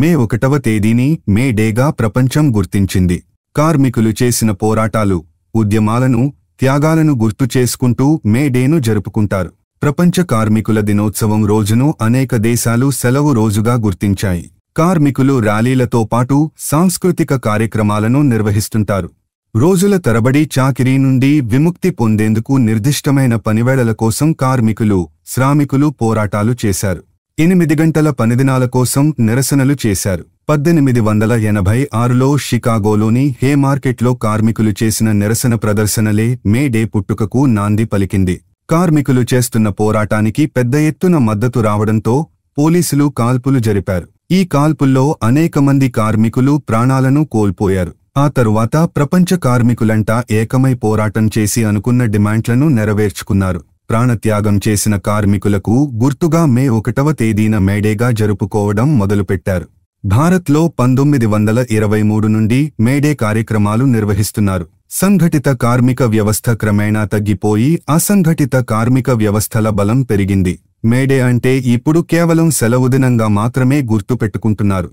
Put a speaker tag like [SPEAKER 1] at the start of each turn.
[SPEAKER 1] మే ఒకటవ తేదీని మే డేగా ప్రపంచం గుర్తించింది కార్మికులు చేసిన పోరాటాలు ఉద్యమాలను త్యాగాలను గుర్తు చేసుకుంటూ మే డేను జరుపుకుంటారు ప్రపంచ కార్మికుల దినోత్సవం రోజును అనేక దేశాలు సెలవు రోజుగా గుర్తించాయి కార్మికులు ర్యాలీలతో పాటు సాంస్కృతిక కార్యక్రమాలను నిర్వహిస్తుంటారు రోజుల తరబడి చాకిరీ నుండి విముక్తి పొందేందుకు నిర్దిష్టమైన పనివేళల కోసం కార్మికులు శ్రామికులు పోరాటాలు చేశారు ఎనిమిది గంటల పనిదినాల కోసం నిరసనలు చేశారు పద్దెనిమిది వందల ఎనభై ఆరులో షికాగోలోని హే మార్కెట్లో కార్మికులు చేసిన నిరసన ప్రదర్శనలే మే డే పుట్టుకకు నాంది పలికింది కార్మికులు చేస్తున్న పోరాటానికి పెద్ద ఎత్తున మద్దతు రావడంతో పోలీసులు కాల్పులు జరిపారు ఈ కాల్పుల్లో అనేక మంది కార్మికులు ప్రాణాలను కోల్పోయారు ఆ తరువాత ప్రపంచ కార్మికులంటా ఏకమై పోరాటం చేసి అనుకున్న డిమాండ్లను నెరవేర్చుకున్నారు ప్రాణత్యాగం చేసిన కార్మికులకు గుర్తుగా మే ఒకటవ తేదీన మేడేగా జరుపుకోవడం మొదలుపెట్టారు భారత్లో పంతొమ్మిది వందల ఇరవై మూడు నుండి మేడే కార్యక్రమాలు నిర్వహిస్తున్నారు సంఘటిత కార్మిక వ్యవస్థ క్రమేణా తగ్గిపోయి అసంఘటిత కార్మిక వ్యవస్థల బలం పెరిగింది మేడే అంటే ఇప్పుడు కేవలం సెలవుదినంగా మాత్రమే గుర్తుపెట్టుకుంటున్నారు